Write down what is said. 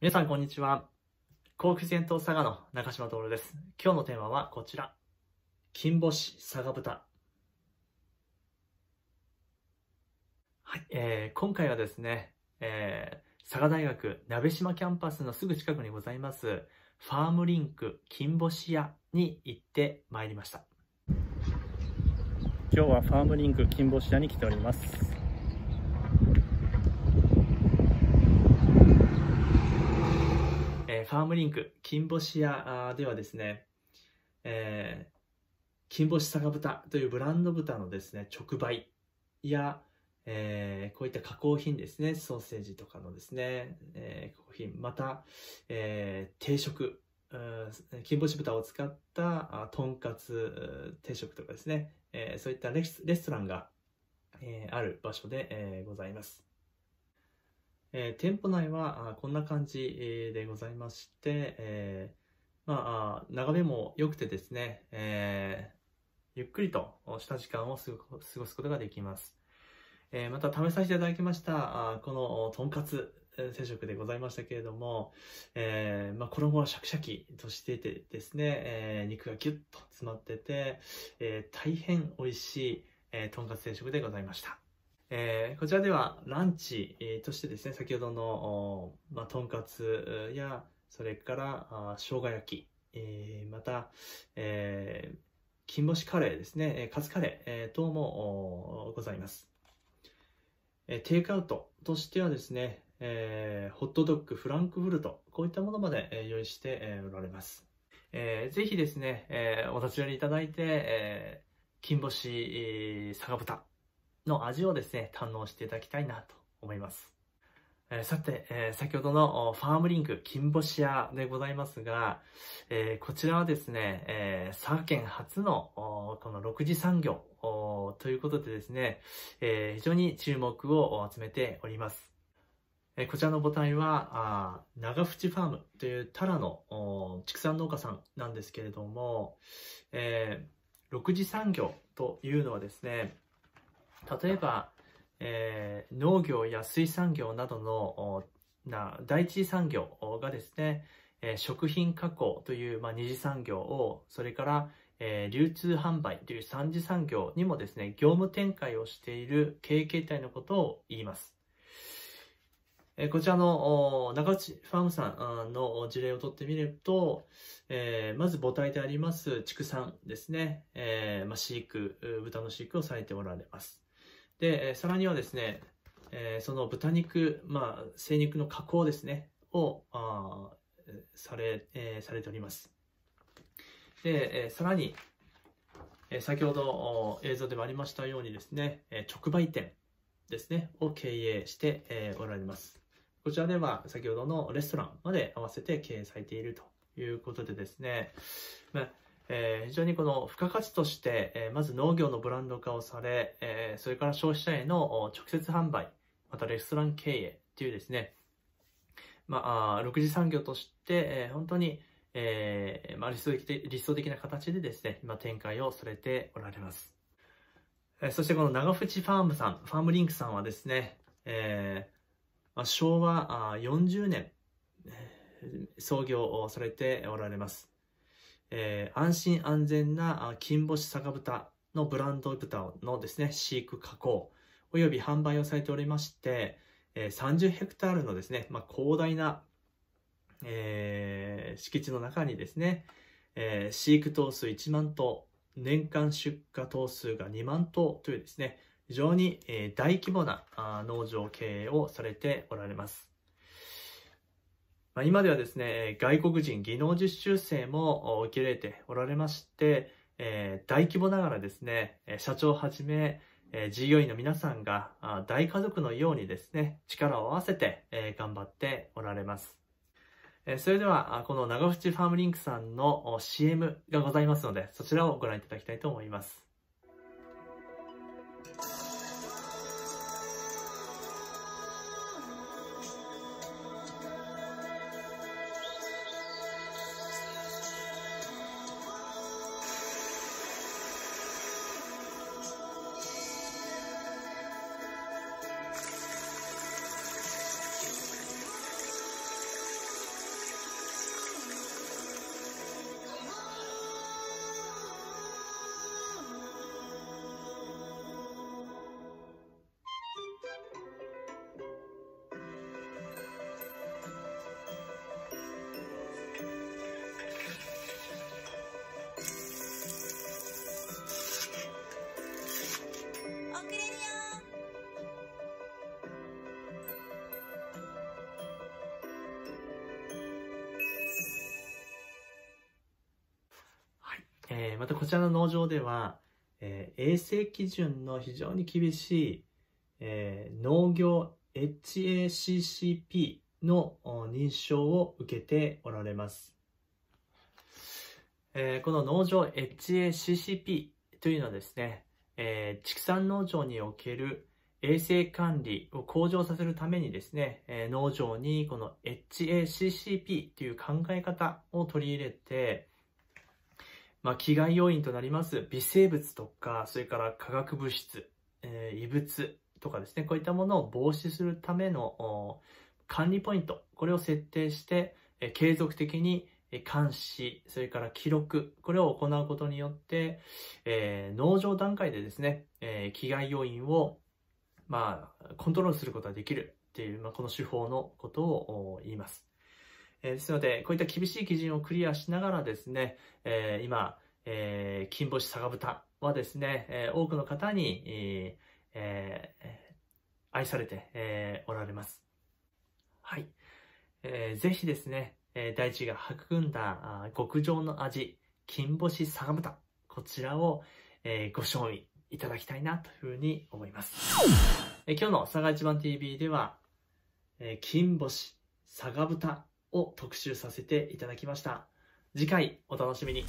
皆さんこんにちは。航空戦闘佐賀の中島徹です。今日のテーマはこちら。金星佐賀豚。はい、えー、今回はですね、えー、佐賀大学鍋島キャンパスのすぐ近くにございます、ファームリンク金星屋に行ってまいりました。今日はファームリンク金星屋に来ております。ァームリンク、金星屋ではですね、えー、金星酒豚というブランド豚のですね、直売や、えー、こういった加工品ですね、ソーセージとかのですね、えー、加工品、また、えー、定食、金星豚を使ったとんかつ定食とかですね、えー、そういったレストランが、えー、ある場所で、えー、ございます。えー、店舗内はこんな感じでございまして、えー、まあ、眺めも良くてですね、えー、ゆっくりとした時間を過ごすことができます。えまた試させていただきました、このとんかつ定食でございましたけれども、えー、まあ、衣はシャキシャキとしていてですね、えー、肉がギュッと詰まってて、えー、大変美味しい、えとんかつ定食でございました。えー、こちらではランチ、えー、としてですね、先ほどの、まあ、とんかつや、それからあ生姜焼き、えー、また、えー、金星カレーですね、カツカレー、えー、等もございます、えー。テイクアウトとしてはですね、えー、ホットドッグ、フランクフルト、こういったものまで、えー、用意して、おられます。えー、ぜひですね、えー、お立ち寄りいただいて、えー、金星、えー、酒豚、の味をですね、堪能していただきたいなと思います。えさて、え先ほどのファームリンク金星屋でございますが、えこちらはですね、え佐賀県初のこの6次産業ということでですね、え非常に注目を集めております。えこちらの母体は、あ長淵ファームというタラの畜産農家さんなんですけれども、え6次産業というのはですね、例えば、えー、農業や水産業などのな第一次産業がですね、えー、食品加工という、まあ、二次産業をそれから、えー、流通販売という三次産業にもですね業務展開をしている経営形態のことを言います。えこちらの中内ファームさんの事例をとってみると、えー、まず母体であります畜産ですね、えー、まあ、飼育豚の飼育をされておられますで、さらにはですね、えー、その豚肉、まあ、精肉の加工ですね、を、あされ、えー、されております。で、えー、さらに、え先ほど映像でもありましたようにですね、え直売店ですね、を経営して、えおられます。こちらでは先ほどのレストランまで合わせて経営されているということでですね、まあえー、非常にこの付加価値として、えー、まず農業のブランド化をされ、えー、それから消費者への直接販売、またレストラン経営というですね、まあ、6次産業として、えー、本当に、えーまあ、理想的理想的な形でですね、今展開をされておられます。えー、そしてこの長淵ファームさん、ファームリンクさんはですね、えーまあ、昭和40年、創業をされておられます。えー、安心安全な金星酒豚のブランド豚のですね、飼育加工、および販売をされておりまして、えー、30ヘクタールのですね、まあ、広大な、えー、敷地の中にですね、えー、飼育頭数1万頭、年間出荷頭数が2万頭というですね、非常に大規模な農場経営をされておられます。まあ、今ではですね、外国人技能実習生も受け入れておられまして、えー、大規模ながらですね、社長をはじめ、え従業員の皆さんが大家族のようにですね、力を合わせて、え頑張っておられます。えそれでは、この長渕ファームリンクさんの CM がございますので、そちらをご覧いただきたいと思います。えー、またこちらの農場では、えー、衛生基準の非常に厳しい、えー、農業 HACCP の認証を受けておられます。えー、この農場 HACCP というのはですね、えー、畜産農場における衛生管理を向上させるためにですね、えー、農場にこの HACCP という考え方を取り入れて、まあ、危害要因となります微生物とか、それから化学物質、えー、異物とかですね、こういったものを防止するための管理ポイント、これを設定して、え継続的に監視、それから記録、これを行うことによって、えー、農場段階でですね、えー、危害要因を、まあ、コントロールすることができるっていう、まあ、この手法のことを言います。えー、ですので、こういった厳しい基準をクリアしながらですね、えー、今、えー、金星サガブはですね、え多くの方に、え愛されて、えおられます。はい。えー、ぜひですね、え大地が育んだ極上の味、金星サガブこちらを、えご賞味いただきたいなというふうに思います。え今日の佐賀一番 TV では、え金星、サガブを特集させていただきました。次回お楽しみに。